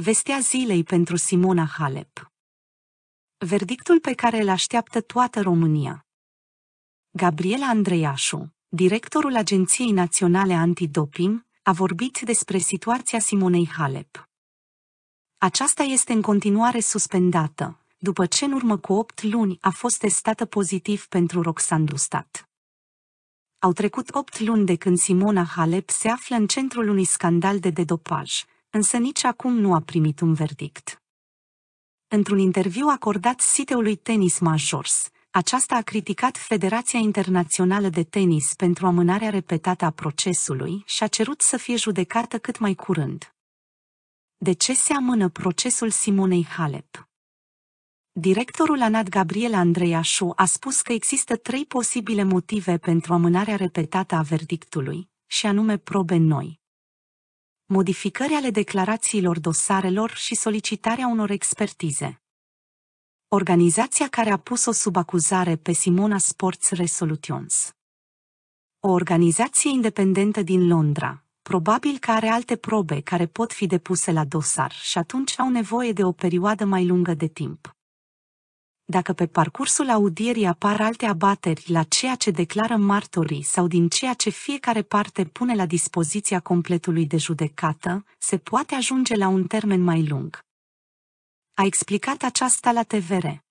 Vestea zilei pentru Simona Halep. Verdictul pe care îl așteaptă toată România. Gabriela Andreiașu, directorul Agenției Naționale Antidoping, a vorbit despre situația Simonei Halep. Aceasta este în continuare suspendată, după ce în urmă cu opt luni a fost testată pozitiv pentru Roxandustat. Au trecut opt luni de când Simona Halep se află în centrul unui scandal de dedopaj, însă nici acum nu a primit un verdict. Într-un interviu acordat siteului Tennis Majors, aceasta a criticat Federația Internațională de Tenis pentru amânarea repetată a procesului și a cerut să fie judecată cât mai curând. De ce se amână procesul Simonei Halep? Directorul Anat Gabriel Andreiașu a spus că există trei posibile motive pentru amânarea repetată a verdictului, și anume probe noi, modificări ale declarațiilor dosarelor și solicitarea unor expertize. Organizația care a pus-o sub acuzare pe Simona Sports Resolutions. O organizație independentă din Londra, probabil că are alte probe care pot fi depuse la dosar și atunci au nevoie de o perioadă mai lungă de timp dacă pe parcursul audierii apar alte abateri la ceea ce declară martorii sau din ceea ce fiecare parte pune la dispoziția completului de judecată, se poate ajunge la un termen mai lung. A explicat aceasta la TVR.